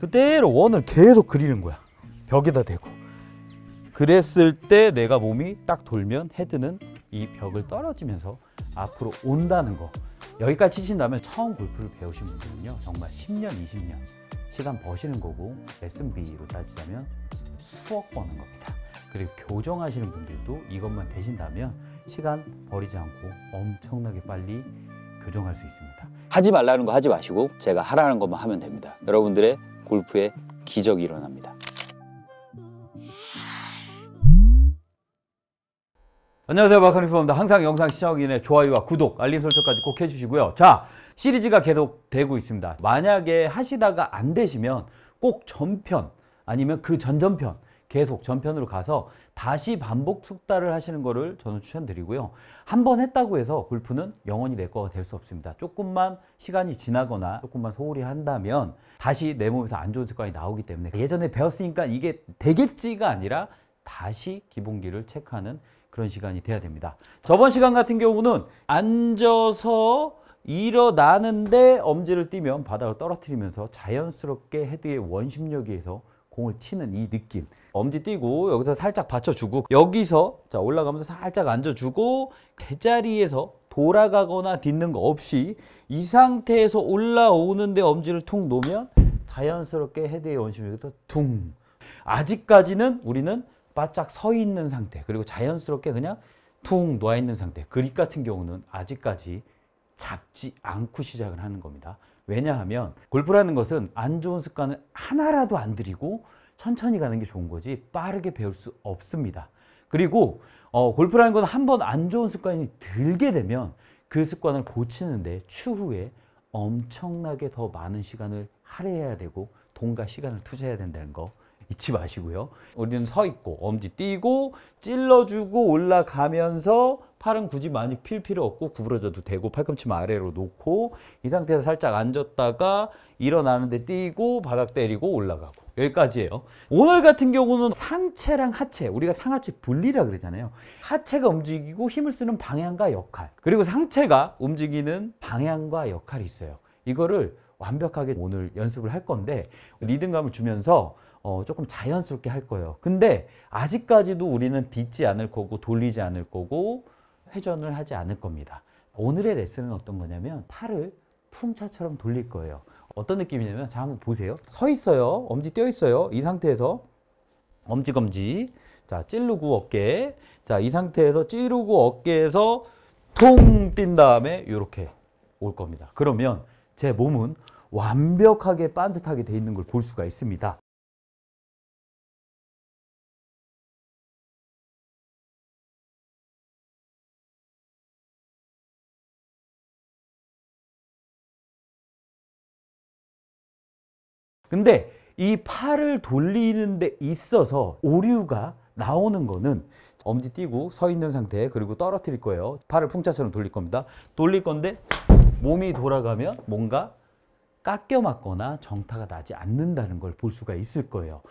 그대로 원을 계속 그리는 거야 벽에다 대고 그랬을 때 내가 몸이 딱 돌면 헤드는 이 벽을 떨어지면서 앞으로 온다는 거 여기까지 치신다면 처음 골프를 배우신 분들은요 정말 10년 20년 시간 버시는 거고 레슨비로 따지자면 수억 버는 겁니다 그리고 교정하시는 분들도 이것만 되신다면 시간 버리지 않고 엄청나게 빨리 교정할 수 있습니다 하지 말라는 거 하지 마시고 제가 하라는 것만 하면 됩니다 여러분들의 골프에 기적이 일어납니다. 안녕하세요 마카리프입니다 항상 영상 시청하기 좋아요와 구독 알림 설정까지 꼭 해주시고요 자 시리즈가 계속 되고 있습니다 만약에 하시다가 안 되시면 꼭 전편 아니면 그 전전편 계속 전편으로 가서 다시 반복 축달을 하시는 것을 저는 추천드리고요. 한 번 했다고 해서 골프는 영원히 내 거가 될 수 없습니다. 조금만 시간이 지나거나 조금만 소홀히 한다면 다시 내 몸에서 안 좋은 습관이 나오기 때문에 예전에 배웠으니까 이게 되겠지가 아니라 다시 기본기를 체크하는 그런 시간이 돼야 됩니다. 저번 시간 같은 경우는 앉아서 일어나는데 엄지를 띄면 바닥을 떨어뜨리면서 자연스럽게 헤드의 원심력에 의해서 공을 치는 이 느낌 엄지 띄고 여기서 살짝 받쳐주고 여기서 자 올라가면서 살짝 앉아주고 제자리에서 돌아가거나 딛는 거 없이 이 상태에서 올라오는데 엄지를 퉁 놓으면 자연스럽게 헤드의 원심이 퉁 아직까지는 우리는 바짝 서 있는 상태 그리고 자연스럽게 그냥 퉁 놓아 있는 상태 그립 같은 경우는 아직까지 잡지 않고 시작을 하는 겁니다. 왜냐하면 골프라는 것은 안 좋은 습관을 하나라도 안 들이고 천천히 가는 게 좋은 거지 빠르게 배울 수 없습니다. 그리고 어, 골프라는 건한번 안 좋은 습관이 들게 되면 그 습관을 고치는데 추후에 엄청나게 더 많은 시간을 할애해야 되고 돈과 시간을 투자해야 된다는 거 잊지 마시고요. 우리는 서 있고 엄지 띄고 찔러주고 올라가면서 팔은 굳이 많이 필 필요 없고 구부러져도 되고 팔꿈치만 아래로 놓고 이 상태에서 살짝 앉았다가 일어나는데 뛰고 바닥 때리고 올라가고 여기까지예요. 오늘 같은 경우는 상체랑 하체, 우리가 상하체 분리라 그러잖아요. 하체가 움직이고 힘을 쓰는 방향과 역할, 그리고 상체가 움직이는 방향과 역할이 있어요. 이거를 완벽하게 오늘 연습을 할 건데 리듬감을 주면서 어, 조금 자연스럽게 할 거예요. 근데 아직까지도 우리는 딛지 않을 거고 돌리지 않을 거고 회전을 하지 않을 겁니다. 오늘의 레슨은 어떤 거냐면 팔을 품차처럼 돌릴 거예요. 어떤 느낌이냐면 자 한번 보세요. 서 있어요. 엄지 떼어 있어요. 이 상태에서 엄지 검지 자 찌르고 어깨 자이 상태에서 찌르고 어깨에서 퉁뛴 다음에 이렇게 올 겁니다. 그러면 제 몸은 완벽하게 반듯하게 돼 있는 걸 볼 수가 있습니다. 근데 이 팔을 돌리는 데 있어서 오류가 나오는 거는 엄지 띄고 서 있는 상태 그리고 떨어뜨릴 거예요. 팔을 풍차처럼 돌릴 겁니다. 돌릴 건데 몸이 돌아가면 뭔가 깎여 맞거나 정타가 나지 않는다는 걸 볼 수가 있을 거예요.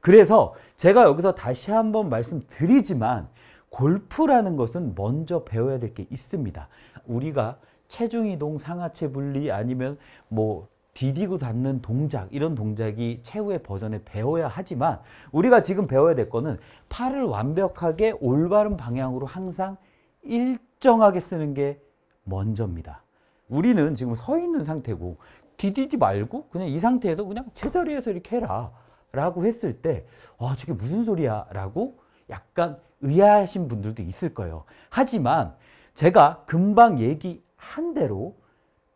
그래서 제가 여기서 다시 한번 말씀드리지만 골프라는 것은 먼저 배워야 될 게 있습니다. 우리가 체중 이동, 상하체 분리 아니면 뭐 디디고 닿는 동작 이런 동작이 최후의 버전에 배워야 하지만 우리가 지금 배워야 될 거는 팔을 완벽하게 올바른 방향으로 항상 일정하게 쓰는 게 먼저입니다. 우리는 지금 서 있는 상태고 디디지 말고 그냥 이 상태에서 그냥 제자리에서 이렇게 해라 라고 했을 때 아, 저게 무슨 소리야 라고 약간 의아하신 분들도 있을 거예요. 하지만 제가 금방 얘기한 대로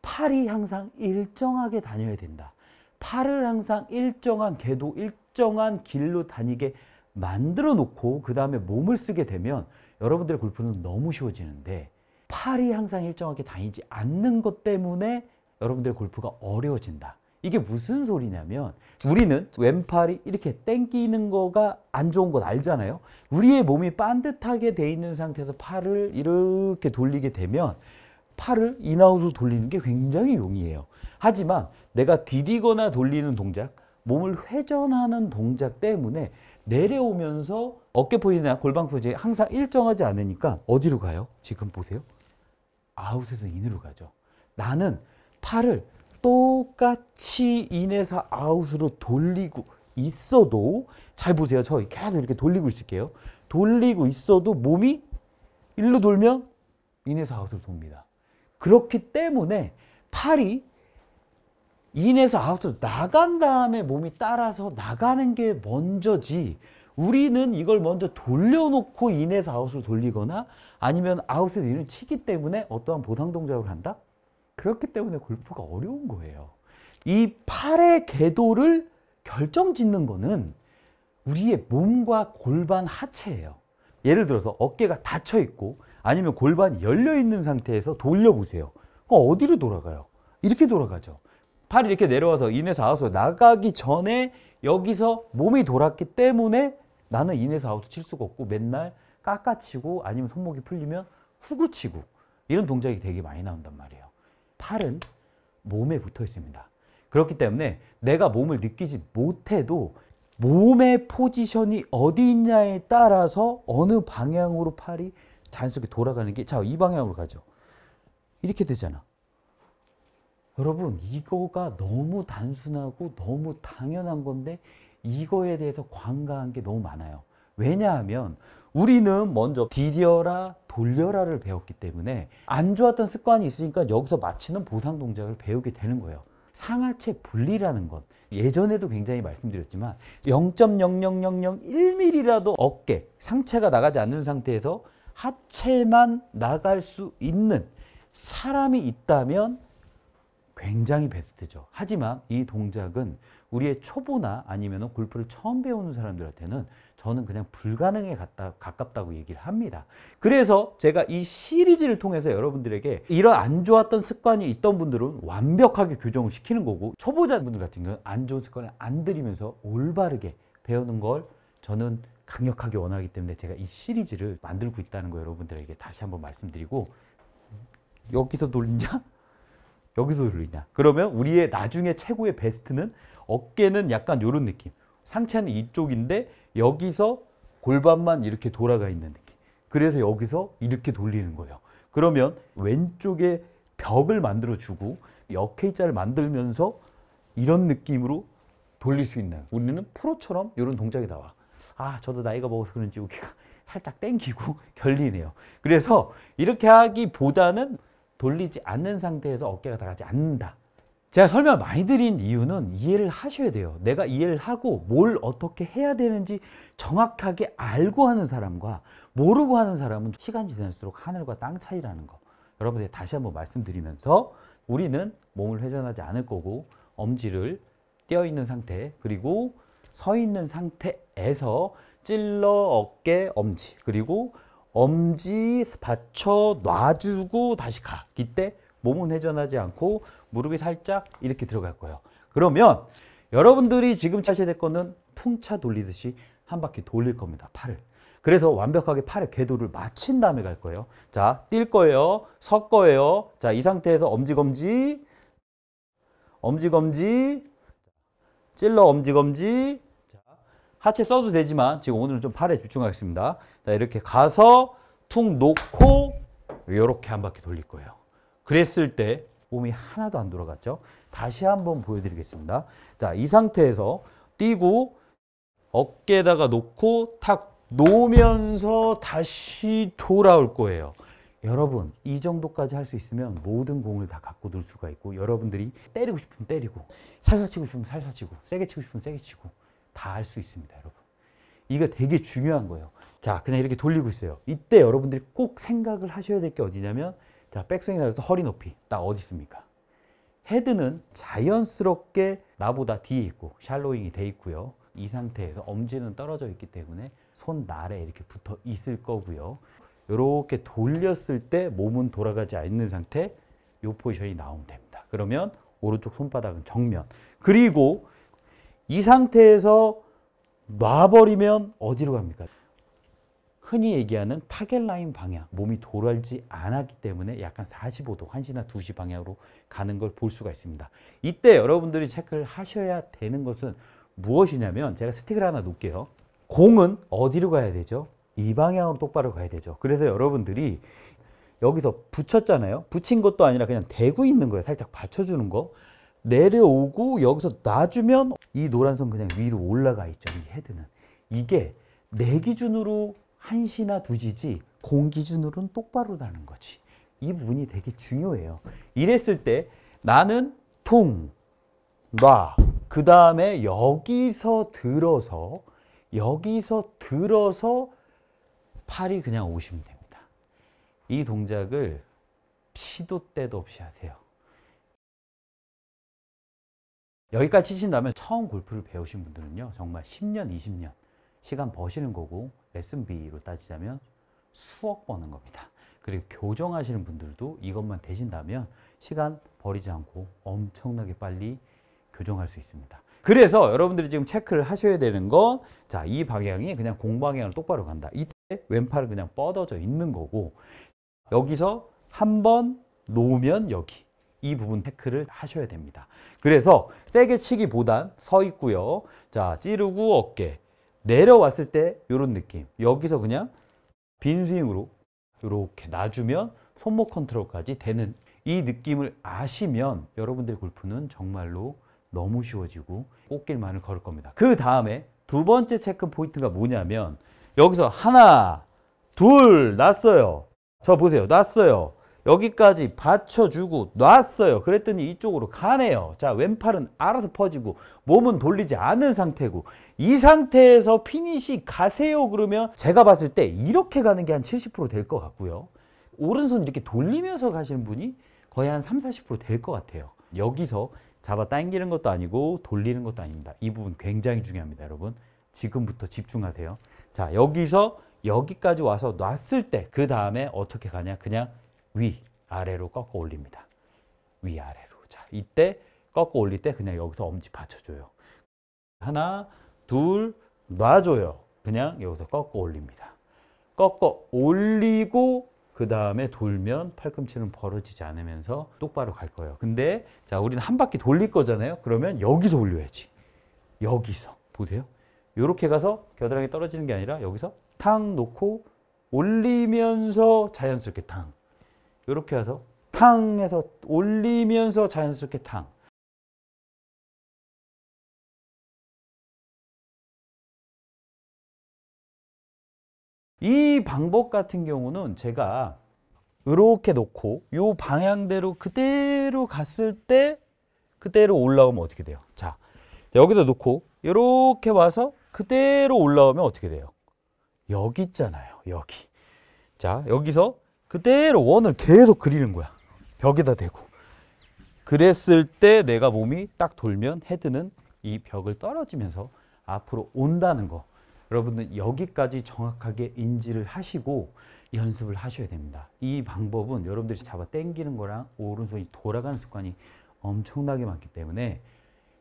팔이 항상 일정하게 다녀야 된다. 팔을 항상 일정한 궤도, 일정한 길로 다니게 만들어 놓고 그 다음에 몸을 쓰게 되면 여러분들의 골프는 너무 쉬워지는데 팔이 항상 일정하게 다니지 않는 것 때문에 여러분들의 골프가 어려워진다. 이게 무슨 소리냐면 우리는 왼팔이 이렇게 땡기는 거가 안 좋은 건 알잖아요. 우리의 몸이 반듯하게 돼 있는 상태에서 팔을 이렇게 돌리게 되면 팔을 인아웃으로 돌리는 게 굉장히 용이해요. 하지만 내가 디디거나 돌리는 동작, 몸을 회전하는 동작 때문에 내려오면서 어깨 포지나 골반 포지 항상 일정하지 않으니까 어디로 가요? 지금 보세요. 아웃에서 인으로 가죠. 나는 팔을 똑같이 인에서 아웃으로 돌리고 있어도 잘 보세요. 저 계속 이렇게 돌리고 있을게요. 돌리고 있어도 몸이 일로 돌면 인에서 아웃으로 돕니다. 그렇기 때문에 팔이 인에서 아웃으로 나간 다음에 몸이 따라서 나가는 게 먼저지 우리는 이걸 먼저 돌려놓고 인에서 아웃으로 돌리거나 아니면 아웃에서 인을 치기 때문에 어떠한 보상 동작을 한다? 그렇기 때문에 골프가 어려운 거예요. 이 팔의 궤도를 결정짓는 거는 우리의 몸과 골반 하체예요. 예를 들어서 어깨가 닫혀 있고 아니면 골반이 열려 있는 상태에서 돌려보세요. 어디로 돌아가요? 이렇게 돌아가죠. 팔이 이렇게 내려와서 인에서 아웃으로 나가기 전에 여기서 몸이 돌았기 때문에 나는 인에서 아웃을 칠 수가 없고 맨날 깎아치고 아니면 손목이 풀리면 후구치고 이런 동작이 되게 많이 나온단 말이에요. 팔은 몸에 붙어 있습니다. 그렇기 때문에 내가 몸을 느끼지 못해도 몸의 포지션이 어디 있냐에 따라서 어느 방향으로 팔이 자연스럽게 돌아가는 게, 자, 이 방향으로 가죠. 이렇게 되잖아. 여러분, 이거가 너무 단순하고 너무 당연한 건데, 이거에 대해서 관가한 게 너무 많아요. 왜냐하면 우리는 먼저 디디라 돌려라를 배웠기 때문에 안 좋았던 습관이 있으니까 여기서 마치는 보상 동작을 배우게 되는 거예요. 상하체 분리라는 것 예전에도 굉장히 말씀드렸지만 0.00001mm라도 어깨 상체가 나가지 않는 상태에서 하체만 나갈 수 있는 사람이 있다면 굉장히 베스트죠. 하지만 이 동작은 우리의 초보나 아니면 골프를 처음 배우는 사람들한테는 저는 그냥 불가능에 같다, 가깝다고 얘기를 합니다. 그래서 제가 이 시리즈를 통해서 여러분들에게 이런 안 좋았던 습관이 있던 분들은 완벽하게 교정을 시키는 거고 초보자분들 같은 경우는 안 좋은 습관을 안 들이면서 올바르게 배우는 걸 저는 강력하게 원하기 때문에 제가 이 시리즈를 만들고 있다는 거 여러분들에게 다시 한번 말씀드리고 여기서 놀리냐? 여기서 돌리냐 그러면 우리의 나중에 최고의 베스트는 어깨는 약간 이런 느낌. 상체는 이쪽인데 여기서 골반만 이렇게 돌아가 있는 느낌. 그래서 여기서 이렇게 돌리는 거예요. 그러면 왼쪽에 벽을 만들어주고 역K자를 만들면서 이런 느낌으로 돌릴 수 있나요? 우리는 프로처럼 이런 동작이 나와. 아 저도 나이가 먹어서 그런지 여기가 살짝 땡기고 결리네요. 그래서 이렇게 하기보다는 돌리지 않는 상태에서 어깨가 나가지 않는다. 제가 설명 을 많이 드린 이유는 이해를 하셔야 돼요. 내가 이해를 하고 뭘 어떻게 해야 되는지 정확하게 알고 하는 사람과 모르고 하는 사람은 시간이 지날수록 하늘과 땅 차이라는 거. 여러분들 다시 한번 말씀드리면서 우리는 몸을 회전하지 않을 거고 엄지를 떼어 있는 상태 그리고 서 있는 상태에서 찔러 어깨 엄지 그리고 엄지 받쳐 놔주고 다시 가. 이때 몸은 회전하지 않고 무릎이 살짝 이렇게 들어갈 거예요. 그러면 여러분들이 지금 차셔야 될 거는 풍차 돌리듯이 한 바퀴 돌릴 겁니다. 팔을. 그래서 완벽하게 팔의 궤도를 마친 다음에 갈 거예요. 자, 뛸 거예요. 석 거예요. 자, 이 상태에서 엄지검지, 엄지검지, 찔러 엄지검지, 하체 써도 되지만 지금 오늘은 좀 팔에 집중하겠습니다. 자, 이렇게 가서 툭 놓고 이렇게 한 바퀴 돌릴 거예요. 그랬을 때 몸이 하나도 안 돌아갔죠. 다시 한 번 보여드리겠습니다. 자, 이 상태에서 뛰고 어깨에다가 놓고 탁 놓으면서 다시 돌아올 거예요. 여러분 이 정도까지 할 수 있으면 모든 공을 다 갖고 놀 수가 있고 여러분들이 때리고 싶으면 때리고 살살 치고 싶으면 살살 치고 세게 치고 싶으면 세게 치고 다할수 있습니다, 여러분. 이거 되게 중요한 거예요. 자, 그냥 이렇게 돌리고 있어요. 이때 여러분들이 꼭 생각을 하셔야 될 게 어디냐면 자, 백스윙 나서 허리 높이 딱 어디 있습니까? 헤드는 자연스럽게 나보다 뒤에 있고 샬로잉이 돼 있고요. 이 상태에서 엄지는 떨어져 있기 때문에 손 날에 이렇게 붙어 있을 거고요. 이렇게 돌렸을 때 몸은 돌아가지 않는 상태 이 포지션이 나오면 됩니다. 그러면 오른쪽 손바닥은 정면 그리고 이 상태에서 놔버리면 어디로 갑니까? 흔히 얘기하는 타겟 라인 방향, 몸이 돌아지 않았기 때문에 약간 45도, 1시나 2시 방향으로 가는 걸 볼 수가 있습니다. 이때 여러분들이 체크를 하셔야 되는 것은 무엇이냐면 제가 스틱을 하나 놓을게요. 공은 어디로 가야 되죠? 이 방향으로 똑바로 가야 되죠. 그래서 여러분들이 여기서 붙였잖아요. 붙인 것도 아니라 그냥 대고 있는 거예요. 살짝 받쳐주는 거. 내려오고 여기서 놔주면 이 노란선 그냥 위로 올라가 있죠. 이 헤드는. 이게 내 네 기준으로 한시나 두지지 공 기준으로는 똑바로나는 거지. 이 부분이 되게 중요해요. 이랬을 때 나는 퉁, 놔. 그 다음에 여기서 들어서 여기서 들어서 팔이 그냥 오시면 됩니다. 이 동작을 시도 때도 없이 하세요. 여기까지 치신다면 처음 골프를 배우신 분들은요 정말 10년 20년 시간 버시는 거고 레슨비로 따지자면 수억 버는 겁니다 그리고 교정하시는 분들도 이것만 되신다면 시간 버리지 않고 엄청나게 빨리 교정할 수 있습니다 그래서 여러분들이 지금 체크를 하셔야 되는 건자이 방향이 그냥 공방향을 똑바로 간다 이때 왼팔은 그냥 뻗어져 있는 거고 여기서 한 번 놓으면 여기 이 부분 테크를 하셔야 됩니다. 그래서 세게 치기보단 서 있고요. 자, 찌르고 어깨 내려왔을 때 이런 느낌. 여기서 그냥 빈 스윙으로 이렇게 놔주면 손목 컨트롤까지 되는 이 느낌을 아시면 여러분들의 골프는 정말로 너무 쉬워지고 꽃길만을 걸을 겁니다. 그 다음에 두 번째 체크 포인트가 뭐냐면 여기서 하나, 둘, 났어요. 저 보세요. 났어요. 여기까지 받쳐주고 놨어요. 그랬더니 이쪽으로 가네요. 자 왼팔은 알아서 퍼지고 몸은 돌리지 않은 상태고 이 상태에서 피니시 가세요 그러면 제가 봤을 때 이렇게 가는 게 한 70%될 것 같고요. 오른손 이렇게 돌리면서 가시는 분이 거의 한 3, 0 40%될 것 같아요. 여기서 잡아 당기는 것도 아니고 돌리는 것도 아닙니다. 이 부분 굉장히 중요합니다. 여러분 지금부터 집중하세요. 자 여기서 여기까지 와서 놨을 때 그 다음에 어떻게 가냐 그냥 위 아래로 꺾어 올립니다. 위 아래로. 자, 이때 꺾어 올릴 때 그냥 여기서 엄지 받쳐줘요. 하나, 둘, 놔줘요. 그냥 여기서 꺾어 올립니다. 꺾어 올리고 그 다음에 돌면 팔꿈치는 벌어지지 않으면서 똑바로 갈 거예요. 근데 자 우리는 한 바퀴 돌릴 거잖아요. 그러면 여기서 올려야지. 여기서 보세요. 이렇게 가서 겨드랑이 떨어지는 게 아니라 여기서 탕 놓고 올리면서 자연스럽게 탕 이렇게 해서 탕에서 올리면서 자연스럽게 탕. 이 방법 같은 경우는 제가 이렇게 놓고 이 방향대로 그대로 갔을 때 그대로 올라오면 어떻게 돼요? 자, 여기다 놓고 이렇게 와서 그대로 올라오면 어떻게 돼요? 여기 있잖아요. 여기. 자, 여기서 그대로 원을 계속 그리는 거야. 벽에다 대고. 그랬을 때 내가 몸이 딱 돌면 헤드는 이 벽을 떨어지면서 앞으로 온다는 거. 여러분은 여기까지 정확하게 인지를 하시고 연습을 하셔야 됩니다. 이 방법은 여러분들이 잡아 당기는 거랑 오른손이 돌아가는 습관이 엄청나게 많기 때문에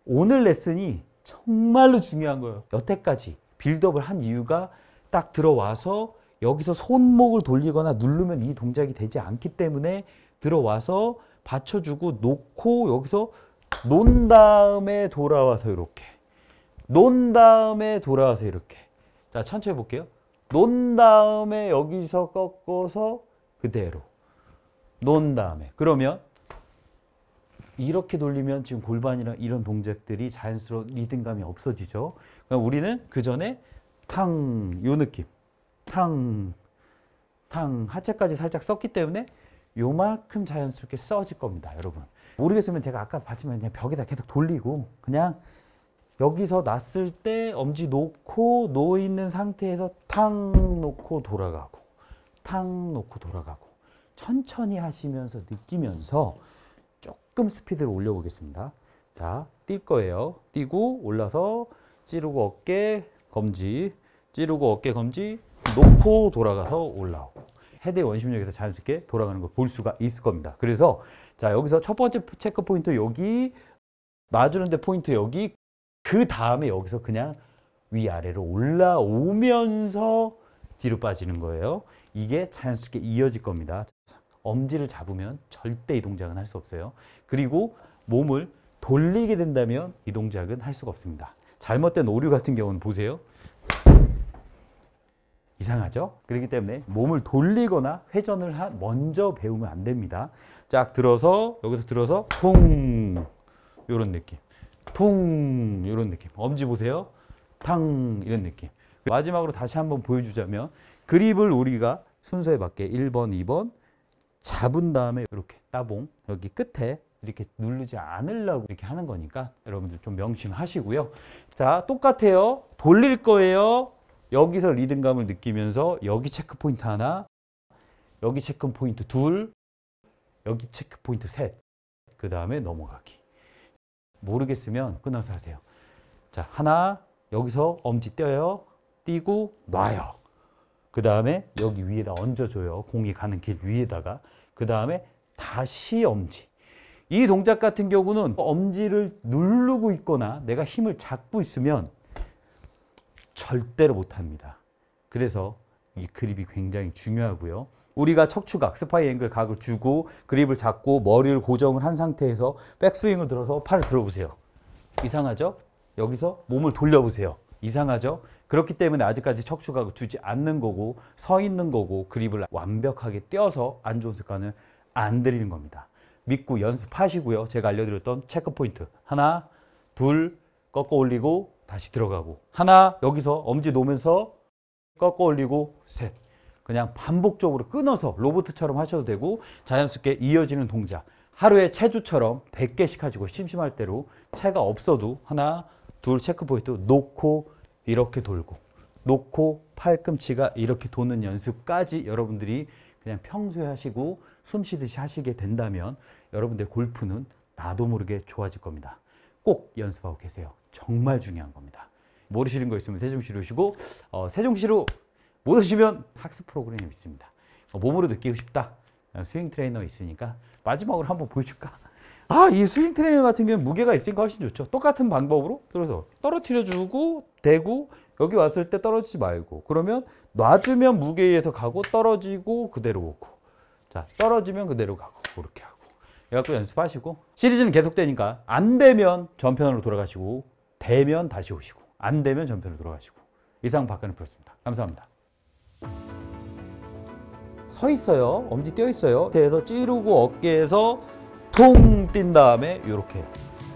오늘 레슨이 정말로 중요한 거예요. 여태까지 빌드업을 한 이유가 딱 들어와서 여기서 손목을 돌리거나 누르면 이 동작이 되지 않기 때문에 들어와서 받쳐주고 놓고 여기서 논 다음에 돌아와서 이렇게 논 다음에 돌아와서 이렇게 자 천천히 볼게요 논 다음에 여기서 꺾어서 그대로 논 다음에 그러면 이렇게 돌리면 지금 골반이랑 이런 동작들이 자연스러운 리듬감이 없어지죠 그러니까 우리는 그 전에 탕 요 느낌 탕, 탕, 하체까지 살짝 썼기 때문에 요만큼 자연스럽게 써질 겁니다, 여러분. 모르겠으면 제가 아까 봤지만 그냥 벽에다 계속 돌리고 그냥 여기서 놨을 때 엄지 놓고 놓 있는 상태에서 탕 놓고 돌아가고 탕 놓고 돌아가고 천천히 하시면서 느끼면서 조금 스피드를 올려보겠습니다. 자, 뛸 거예요. 뛰고 올라서 찌르고 어깨 검지 찌르고 어깨 검지 높고 돌아가서 올라오고 헤드의 원심력에서 자연스럽게 돌아가는 걸 볼 수가 있을 겁니다. 그래서 자 여기서 첫 번째 체크 포인트 여기 놔주는데 포인트 여기 그 다음에 여기서 그냥 위아래로 올라오면서 뒤로 빠지는 거예요. 이게 자연스럽게 이어질 겁니다. 엄지를 잡으면 절대 이 동작은 할 수 없어요. 그리고 몸을 돌리게 된다면 이 동작은 할 수가 없습니다. 잘못된 오류 같은 경우는 보세요. 이상하죠? 그렇기 때문에 몸을 돌리거나 회전을 하, 먼저 배우면 안 됩니다. 쫙 들어서 여기서 들어서 퉁 이런 느낌 퉁 이런 느낌 엄지 보세요 탕 이런 느낌 마지막으로 다시 한번 보여주자면 그립을 우리가 순서에 맞게 1번 2번 잡은 다음에 이렇게 따봉 여기 끝에 이렇게 누르지 않으려고 이렇게 하는 거니까 여러분들 좀 명심하시고요 자 똑같아요 돌릴 거예요 여기서 리듬감을 느끼면서 여기 체크포인트 하나, 여기 체크포인트 둘, 여기 체크포인트 셋, 그 다음에 넘어가기. 모르겠으면 끝나서 하세요. 자, 하나, 여기서 엄지 떼요, 띄고 놔요. 그 다음에 여기 위에다 얹어줘요. 공이 가는 길 위에다가. 그 다음에 다시 엄지. 이 동작 같은 경우는 엄지를 누르고 있거나 내가 힘을 잡고 있으면 절대로 못합니다. 그래서 이 그립이 굉장히 중요하고요. 우리가 척추각, 스파이 앵글 각을 주고 그립을 잡고 머리를 고정을 한 상태에서 백스윙을 들어서 팔을 들어보세요. 이상하죠? 여기서 몸을 돌려보세요. 이상하죠? 그렇기 때문에 아직까지 척추각을 주지 않는 거고 서 있는 거고 그립을 완벽하게 떼어서 안 좋은 습관을 안 들이는 겁니다. 믿고 연습하시고요. 제가 알려드렸던 체크 포인트 하나, 둘, 꺾어 올리고 다시 들어가고 하나 여기서 엄지 놓으면서 꺾어 올리고 셋 그냥 반복적으로 끊어서 로보트처럼 하셔도 되고 자연스럽게 이어지는 동작 하루에 체조처럼 100개씩 하시고 심심할 때로 체가 없어도 하나 둘 체크포인트 놓고 이렇게 돌고 놓고 팔꿈치가 이렇게 도는 연습까지 여러분들이 그냥 평소에 하시고 숨 쉬듯이 하시게 된다면 여러분들 골프는 나도 모르게 좋아질 겁니다. 꼭 연습하고 계세요. 정말 중요한 겁니다. 모르시는 거 있으면 세종시로 오시고 어, 세종시로 못 오시면 학습 프로그램이 있습니다. 어, 몸으로 느끼고 싶다. 어, 스윙 트레이너 있으니까 마지막으로 한번 보여줄까? 아, 이 스윙 트레이너 같은 경우는 무게가 있으니까 훨씬 좋죠. 똑같은 방법으로 들어서 떨어뜨려주고 대고 여기 왔을 때 떨어지지 말고 그러면 놔주면 무게에서 가고 떨어지고 그대로 오고 자 떨어지면 그대로 가고 그렇게 하고 이래갖 연습하시고 시리즈는 계속되니까 안 되면 전편으로 돌아가시고 되면 다시 오시고 안 되면 전편으로 돌아가시고 이상 박근혜 프로였습니다. 감사합니다. 서 있어요. 엄지 떼어 있어요. 대에서 찌르고 어깨에서 퉁뛴 다음에 이렇게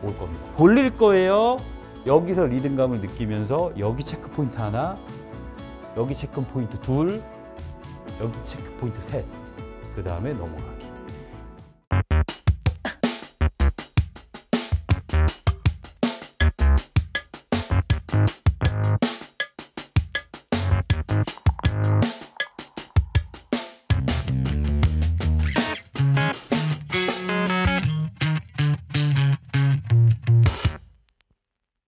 올 겁니다. 돌릴 거예요. 여기서 리듬감을 느끼면서 여기 체크 포인트 하나, 여기 체크 포인트 둘, 여기 체크 포인트 셋. 그 다음에 넘어가.